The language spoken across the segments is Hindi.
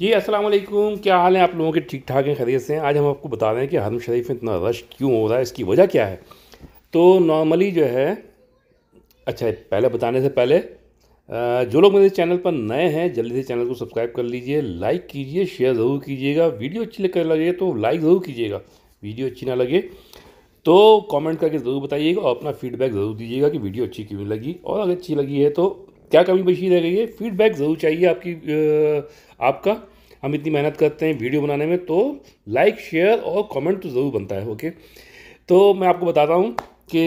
जी अस्सलाम वालेकुम क्या हाल है आप लोगों के ठीक ठाक हैं खरीद से हैं आज हम आपको बता रहे हैं कि हरम शरीफ में इतना रश क्यों हो रहा है इसकी वजह क्या है तो नॉर्मली जो है अच्छा पहले बताने से पहले जो लोग मेरे चैनल पर नए हैं जल्दी से चैनल को सब्सक्राइब कर लीजिए लाइक कीजिए शेयर ज़रूर कीजिएगा वीडियो अच्छी कर लगे तो लाइक ज़रूर कीजिएगा वीडियो अच्छी ना लगे तो कमेंट करके ज़रूर बताइएगा और अपना फीडबैक ज़रूर दीजिएगा कि वीडियो अच्छी क्यों लगी और अगर अच्छी लगी है तो क्या कमी बची रह गई है फीडबैक ज़रूर चाहिए आपकी आपका हम इतनी मेहनत करते हैं वीडियो बनाने में तो लाइक शेयर और कमेंट तो ज़रूर बनता है ओके तो मैं आपको बताता हूँ कि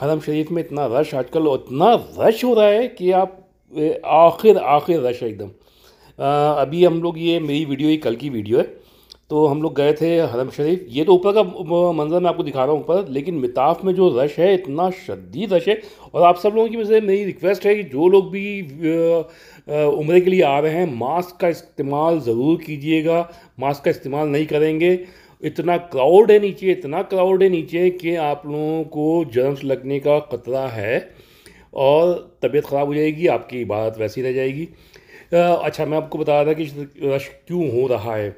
हरम शरीफ में इतना रश आजकल और इतना रश हो रहा है कि आप आखिर आखिर रश है एकदम अभी हम लोग ये मेरी वीडियो ही कल की वीडियो है तो हम लोग गए थे हरम शरीफ ये तो ऊपर का मंजर मैं आपको दिखा रहा हूँ ऊपर लेकिन मिताफ में जो रश है इतना शदीद रश है और आप सब लोगों की वजह से मेरी रिक्वेस्ट है कि जो लोग भी उम्र के लिए आ रहे हैं मास्क का इस्तेमाल ज़रूर कीजिएगा मास्क का इस्तेमाल नहीं करेंगे इतना क्राउड है नीचे इतना क्राउड है नीचे कि आप लोगों को जर्म्स लगने का ख़तरा है और तबीयत ख़राब हो जाएगी आपकी इबादत वैसी रह जाएगी अच्छा मैं आपको बता रहा था कि रश क्यों हो रहा है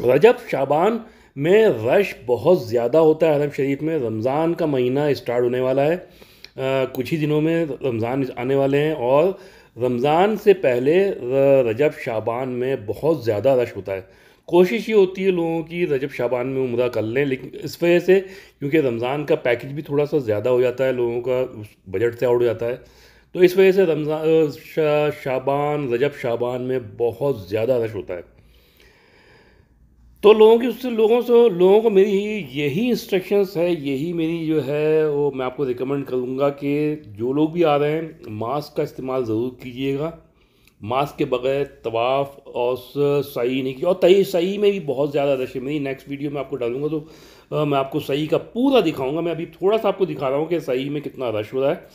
रजब शाबान में रश बहुत ज़्यादा होता है अरब शरीफ में रमज़ान का महीना स्टार्ट होने वाला है आ, कुछ ही दिनों में रमज़ान आने वाले हैं और रमज़ान से पहले रजब शाबान में बहुत ज़्यादा रश होता है कोशिश ये होती है लोगों की रजब शाबान में उम्र कर लें लेकिन इस वजह से क्योंकि रमज़ान का पैकेज भी थोड़ा सा ज़्यादा हो जाता है लोगों का बजट से आउट हो जाता है तो इस वजह से रमज़ान शा, शाबान रजब शाबान में बहुत ज़्यादा रश होता है तो लोगों की उससे लोगों से लोगों को मेरी यही इंस्ट्रक्शंस है यही मेरी जो है वो मैं आपको रिकमेंड करूँगा कि जो लोग भी आ रहे हैं मास्क का इस्तेमाल ज़रूर कीजिएगा मास्क के बगैर तवाफ़ और सही नहीं की और तय सही में भी बहुत ज़्यादा रश है मेरी नेक्स्ट वीडियो में आपको डालूंगा तो आ, मैं आपको सही का पूरा दिखाऊंगा मैं अभी थोड़ा सा आपको दिखा रहा हूँ कि सही में कितना रश हो रहा है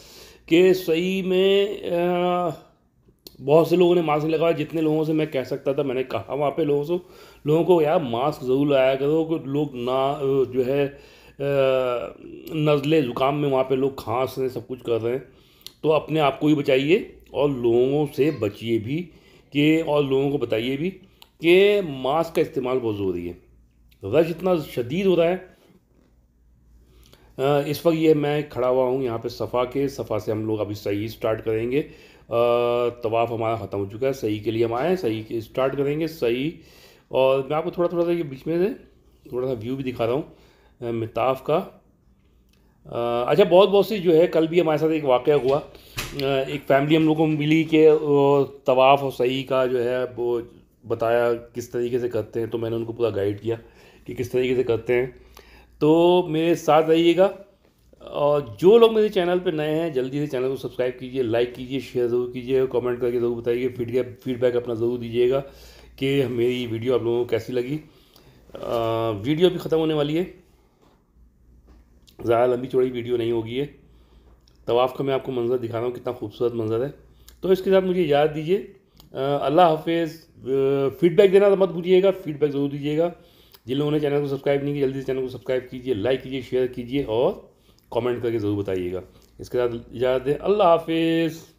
कि सही में आ, बहुत से लोगों ने मास्क लगाया जितने लोगों से मैं कह सकता था मैंने कहा वहाँ पे लोगों से लोगों को यार मास्क ज़रूर लगाया करो कि लोग ना जो है नज़ले ज़ुकाम में वहाँ पे लोग खांस रहे सब कुछ कर रहे हैं तो अपने आप को ही बचाइए और लोगों से बचिए भी कि और लोगों को बताइए भी कि मास्क का इस्तेमाल बहुत ज़रूरी है रश इतना शदीद हो रहा है इस वक्त ये मैं खड़ा हुआ हूँ यहाँ पे सफ़ा के सफ़ा से हम लोग अभी सही स्टार्ट करेंगे तवाफ़ हमारा ख़त्म हो चुका है सही के लिए हम आए हैं सही के स्टार्ट करेंगे सही और मैं आपको थोड़ा थोड़ा सा ये बीच में से थोड़ा सा व्यू भी दिखा रहा हूँ मिताफ़ का अच्छा बहुत बहुत सी जो है कल भी हमारे साथ एक वाक़ हुआ एक फैमिली हम लोग को मिली कि तवाफ़ और सही का जो है वो बताया किस तरीके से करते हैं तो मैंने उनको पूरा गाइड किया कि किस तरीके से करते हैं तो मेरे साथ रहिएगा और जो लोग मेरे चैनल पर नए हैं जल्दी से चैनल को सब्सक्राइब कीजिए लाइक कीजिए शेयर ज़रूर कीजिए और कमेंट करके ज़रूर बताइए फीडबैक फीडबैक अपना ज़रूर दीजिएगा कि मेरी वीडियो आप लोगों को कैसी लगी आ, वीडियो भी ख़त्म होने वाली है ज़्यादा लंबी चौड़ी वीडियो नहीं होगी है तवाफ़ का मैं आपको मंज़र दिखा रहा हूँ कितना खूबसूरत मंज़र है तो इसके साथ मुझे याद दीजिए अल्लाह हाफिज़ फीडबैक देना तो मत भूलिएगा फीडबैक ज़रूर दीजिएगा जिन लोगों ने चैनल को सब्सक्राइब नहीं किया जल्दी से चैनल को सब्सक्राइब कीजिए लाइक कीजिए शेयर कीजिए और कमेंट करके ज़रूर बताइएगा इसके साथ इजाज़त दें अल्लाह हाफिज़